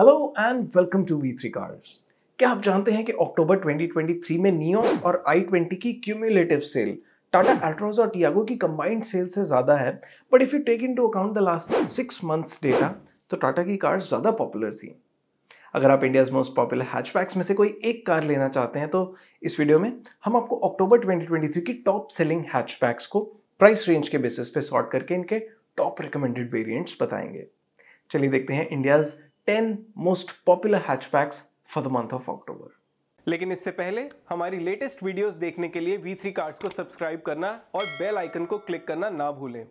Hello and welcome to V three cars क्या आप जानते हैं कि अक्टूबर 2023 में नियोस और आई ट्वेंटी की क्यूमुलेटिव सेल टाटा एल्ट्रोज और टियागो की कंबाइंड सेल से ज़्यादा है but if you take into account the last six months data तो टाटा की कार्स ज़्यादा पॉपुलर थी अगर आप इंडियाज़ मोस्ट पॉपुलर हैचबैक्स में से कोई एक कार लेना चाहते हैं तो इस वीडियो में हम आपको अक्टूबर 2023 की टॉप सेलिंग हैचबैक्स को प्राइस रेंज के बेसिस पे सॉर्ट करके इनके टॉप रिकमेंडेड वेरिएंट्स बताएंगे चलिए देखते हैं India's 10 most popular hatchbacks for the month of October लेकिन इससे पहले हमारी लेटेस्ट वीडियोस देखने के लिए V3 कार्ड्स को सब्सक्राइब करना और बेल आइकन को क्लिक करना ना भूलें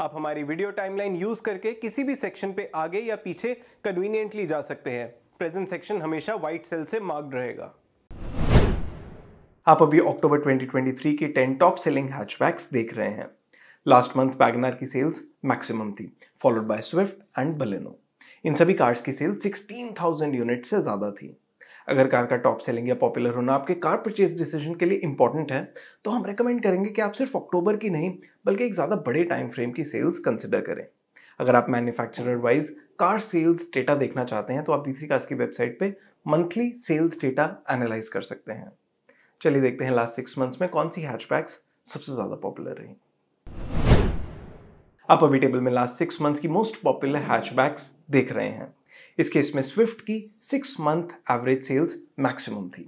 आप हमारी वीडियो टाइमलाइन यूज करके किसी भी सेक्शन पे आगे या पीछे कन्वीनियंटली जा सकते हैं प्रेजेंट सेक्शन हमेशा व्हाइट सेल से मार्क्ड रहेगा आप अभी अक्टूबर 2023 के 10 टॉप सेलिंग हैचबैक्स देख रहे हैं लास्ट मंथ वैगनार की सेल्स मैक्सिमम थी followed by Swift and Baleno इन सभी कार्स की सेल 16,000 यूनिट से ज़्यादा थी अगर कार का टॉप सेलिंग या पॉपुलर होना आपके कार परचेज डिसीजन के लिए इंपॉर्टेंट है तो हम रेकमेंड करेंगे कि आप सिर्फ अक्टूबर की नहीं बल्कि एक ज़्यादा बड़े टाइम फ्रेम की सेल्स कंसिडर करें अगर आप manufacturer wise car sales data देखना चाहते हैं तो आप बी कार्स की वेबसाइट पर मंथली सेल्स डेटा एनालाइज कर सकते हैं चलिए देखते हैं लास्ट सिक्स मंथ्स में कौन सी हैचबैक्स सबसे ज़्यादा पॉपुलर रही आप अभी टेबल में लास्ट सिक्स मंथ्स की मोस्ट पॉपुलर हैचबैक्स देख रहे हैं इस केस में स्विफ्ट की six month average sales maximum थी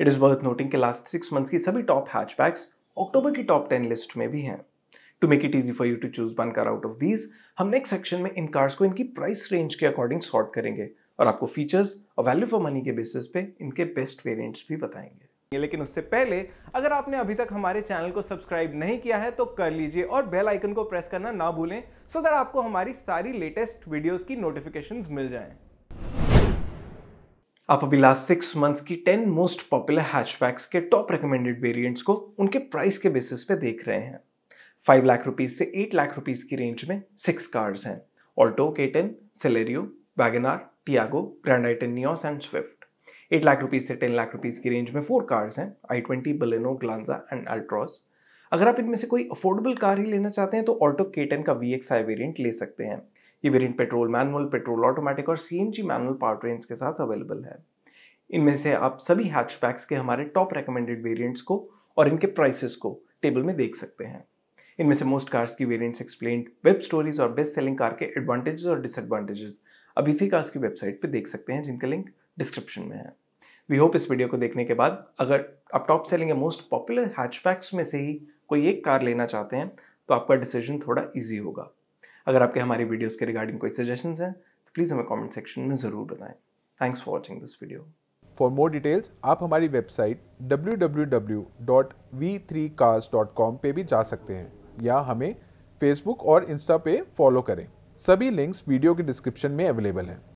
इट इज़ वर्थ नोटिंग के लास्ट सिक्स मंथ्स की सभी टॉप हैचबैक्स अक्टूबर की टॉप टेन लिस्ट में भी हैं to make it easy for you to choose one car out of these हम नेक्स्ट सेक्शन में इन कार्स को इनकी प्राइस रेंज के अकॉर्डिंग सॉर्ट करेंगे और आपको फीचर्स और वैल्यू फॉर मनी के बेसिस पे इनके बेस्ट वेरियंट्स भी बताएंगे लेकिन उससे पहले अगर आपने अभी तक हमारे चैनल को सब्सक्राइब नहीं किया है तो कर लीजिए और बेल आइकन को प्रेस करना ना भूलें सो दैट आपको हमारी सारी लेटेस्ट वीडियोस की नोटिफिकेशंस मिल जाएं। आप अभी लास्ट सिक्स मंथ्स की टेन मोस्ट पॉपुलर हैचबैक्स के टॉप रिकमेंडेड वेरियंट्स को उनके प्राइस के बेसिस पे देख रहे हैं फाइव लाख रुपीज से एट लाख रुपीज की रेंज में सिक्स कार्स हैं Alto K ten Celerio WagonR Tiago grand i ten and Swift eight lakh rupees से टेन लाख रुपीज़ की रेंज में फोर कार्स हैं आई twenty Baleno Glanza and Altroz अगर आप इनमें से कोई अफोर्डेबल कार ही लेना चाहते हैं तो ऑल्टो के टेन का वी एक्स आई वेरियंट ले सकते हैं ये variant petrol manual petrol automatic और C N G manual power train के साथ अवेलेबल है इनमें से आप सभी पैक्स के हमारे टॉप रिकमेंडेड वेरियंट्स को और इनके प्राइसेस को टेबल में देख सकते हैं इनमें से मोस्ट कार्स की वेरियंट्स एक्सप्लेन वेब स्टोरीज और बेस्ट सेलिंग कार के एडवांटेजेस और डिसएडवांटेजेस अब इसी कार्स की वेबसाइट पर देख सकते हैं जिनका लिंक डिस्क्रिप्शन में है वी होप इस वीडियो को देखने के बाद अगर आप टॉप सेलिंग या मोस्ट पॉपुलर हैचबैक्स में से ही कोई एक कार लेना चाहते हैं तो आपका डिसीजन थोड़ा ईजी होगा अगर आपके हमारी वीडियोज़ के रिगार्डिंग कोई सजेशन हैं तो प्लीज़ हमें कॉमेंट सेक्शन में ज़रूर बताएँ thanks for watching this video for more details आप हमारी वेबसाइट www.v3cars.com पे भी जा सकते हैं या हमें फेसबुक और इंस्टा पे फॉलो करें सभी लिंक्स वीडियो के डिस्क्रिप्शन में अवेलेबल हैं